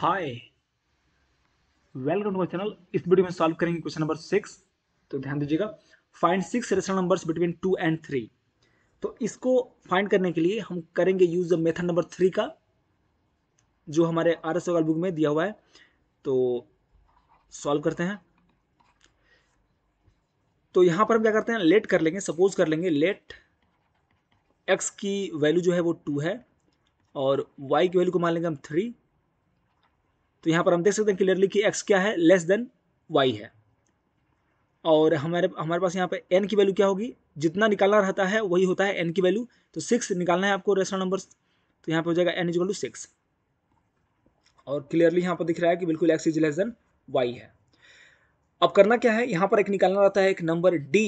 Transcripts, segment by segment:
hi welcome to my channel इस video में solve करेंगे क्वेश्चन नंबर सिक्स तो ध्यान दीजिएगा find six rational numbers between two and three तो इसको फाइंड करने के लिए हम करेंगे use the method number three का जो हमारे आर एस बुक में दिया हुआ है तो सॉल्व करते हैं तो यहां पर हम क्या करते हैं लेट कर लेंगे सपोज कर लेंगे लेट एक्स की वैल्यू जो है वो टू है और वाई की वैल्यू को मान लेंगे हम थ्री तो यहाँ पर हम देख सकते हैं क्लियरली कि एक्स क्या है लेस देन वाई है और हमारे हमारे पास यहाँ पर एन की वैल्यू क्या होगी जितना निकालना रहता है वही होता है एन की वैल्यू तो सिक्स निकालना है आपको रेस्टोरेंट नंबर तो यहाँ पर हो जाएगा एन इजल टू सिक्स और क्लियरली यहाँ पर दिख रहा है कि बिल्कुल x is less than y है अब करना क्या है यहाँ पर एक निकालना रहता है एक नंबर डी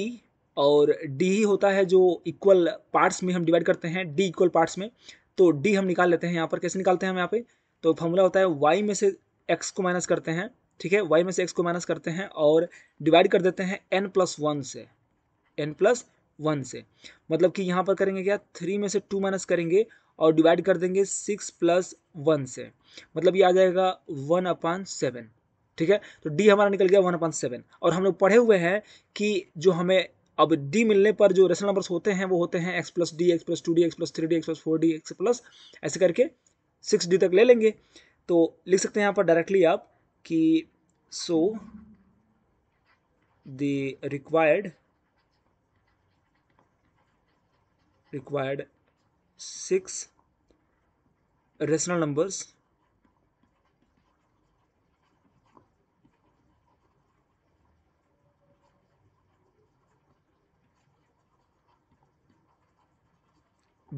और डी ही होता है जो इक्वल पार्ट्स में हम डिवाइड करते हैं डी इक्वल पार्ट्स में तो डी हम निकाल लेते हैं यहाँ पर कैसे निकालते हैं हम यहाँ पे तो फॉर्मूला होता है वाई में से एक्स को माइनस करते हैं ठीक है वाई में से एक्स को माइनस करते हैं और डिवाइड कर देते हैं एन प्लस वन से एन प्लस वन से मतलब कि यहाँ पर करेंगे क्या थ्री में से टू माइनस करेंगे और डिवाइड कर देंगे सिक्स प्लस वन से मतलब ये आ जाएगा वन अपान सेवन ठीक है तो डी हमारा निकल गया वन अपान सेवन और हम लोग पढ़े हुए हैं कि जो हमें अब डी मिलने पर जो रेशनल नंबर्स होते हैं वो होते हैं x plus d x plus two d x plus three d x plus four d x plus ऐसे करके सिक्स डी तक ले लेंगे तो लिख सकते हैं यहाँ पर डायरेक्टली आप कि so the required required six rational numbers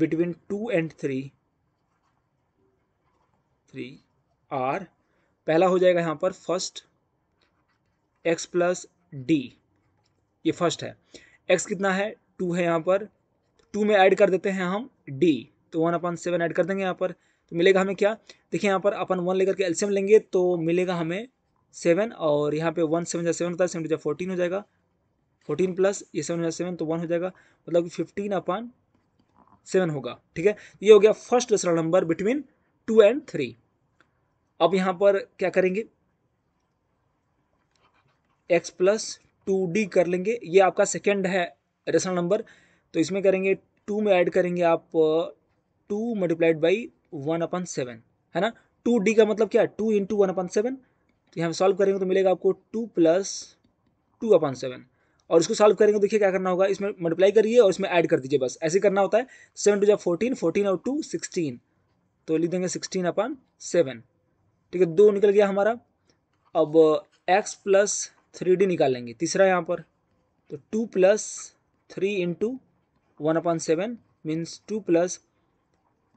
between 2 and 3 three are पहला हो जाएगा यहाँ पर फर्स्ट एक्स प्लस डी ये फर्स्ट है एक्स कितना है टू है यहाँ पर टू में ऐड कर देते हैं हम डी तो वन अपन सेवन ऐड कर देंगे यहाँ पर तो मिलेगा हमें क्या देखिए यहाँ पर अपन वन लेकर के एल्सियम लेंगे तो मिलेगा हमें सेवन और यहाँ पे वन सेवन जब सेवन होता है सेवन जब फोर्टीन हो जाएगा फोर्टीन प्लस ये सेवन जब सेवन तो वन हो जाएगा मतलब कि फिफ्टीन अपन सेवन होगा ठीक है ये हो गया फर्स्ट दूसरा number between two and three अब यहां पर क्या करेंगे एक्स प्लस टू डी कर लेंगे ये आपका सेकेंड है रेशनल नंबर तो इसमें करेंगे टू में ऐड करेंगे आप two multiplied by one upon seven है ना टू डी का मतलब क्या two into one upon seven तो यहाँ सॉल्व करेंगे तो मिलेगा आपको two plus two upon seven और इसको सॉल्व करेंगे तो देखिए क्या करना होगा इसमें मल्टीप्लाई करिए और इसमें ऐड कर दीजिए बस ऐसे करना होता है सेवन टू जब फोर्टीन फोर्टीन और टू सिक्सटीन तो लिख देंगे सिक्सटीन अपन सेवन ठीक है दो निकल गया हमारा अब एक्स प्लस थ्री डी निकालेंगे तीसरा यहाँ पर तो two plus three into one upon seven means two plus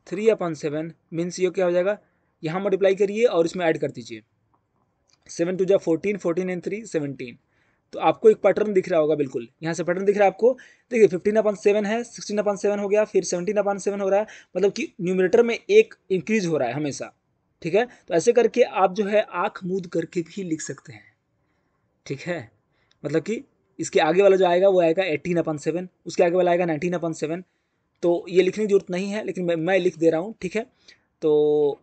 three upon seven means ये क्या हो जाएगा यहाँ मल्टीप्लाई करिए और इसमें ऐड कर दीजिए सेवन टू जा fourteen fourteen and three seventeen तो आपको एक पैटर्न दिख रहा होगा बिल्कुल यहाँ से पैटर्न दिख रहा है आपको देखिए फिफ्टीन अपन सेवन है सिक्सटीन अपन सेवन हो गया फिर सेवनटीन अपन सेवन हो रहा है मतलब कि न्यूमिनेटर में एक इंक्रीज हो रहा है हमेशा ठीक है तो ऐसे करके आप जो है आँख मूद करके भी लिख सकते हैं ठीक है मतलब कि इसके आगे वाला जो आएगा वो आएगा एटीन अपन सेवन उसके आगे वाला आएगा नाइनटीन अपन सेवन तो ये लिखने की जरूरत नहीं है लेकिन मैं, मैं लिख दे रहा हूँ ठीक है तो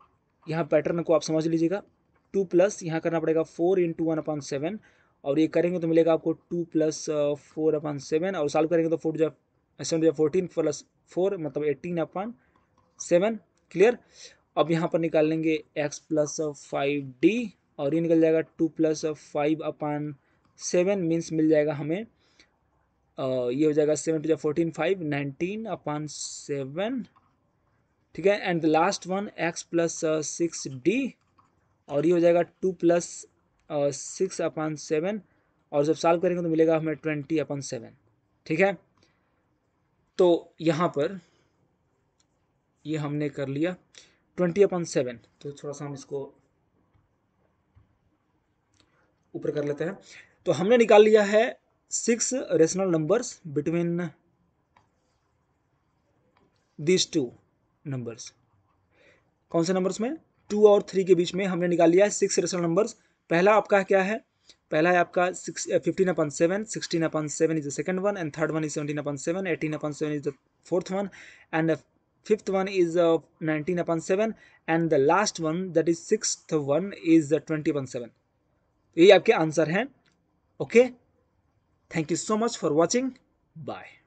यहाँ पैटर्न को आप समझ लीजिएगा टू प्लस यहाँ करना पड़ेगा four into one upon seven और ये करेंगे तो मिलेगा आपको two plus four upon seven और सॉल्व करेंगे तो फोर जो सेवन जो फोर्टीन प्लस फोर मतलब एटीन अपन सेवन क्लियर अब यहाँ पर निकाल लेंगे एक्स प्लस फाइव डी और ये निकल जाएगा two plus five upon seven means मिल जाएगा हमें ये हो जाएगा सेवन टू जा fourteen five nineteen upon seven ठीक है and the last one x plus six d और ये हो जाएगा two plus six upon seven और जब सॉल्व करेंगे तो मिलेगा हमें ट्वेंटी अपॉन सेवन ठीक है तो यहाँ पर ये हमने कर लिया ट्वेंटी अपॉन सेवन तो थोड़ा सा हम इसको ऊपर कर लेते हैं तो हमने निकाल लिया है six rational numbers between this two numbers कौन से नंबर्स में टू और थ्री के बीच में हमने निकाल लिया है सिक्स रेशनल नंबर्स पहला आपका क्या है पहला है आपका six fifteen upon seven sixteen upon seven is the second one and third one is seventeen upon seven eighteen upon seven is the fourth one and fifth one is nineteen upon seven and the last one that is six one is twenty upon seven यही आपके answer हैं okay thank you so much for watching bye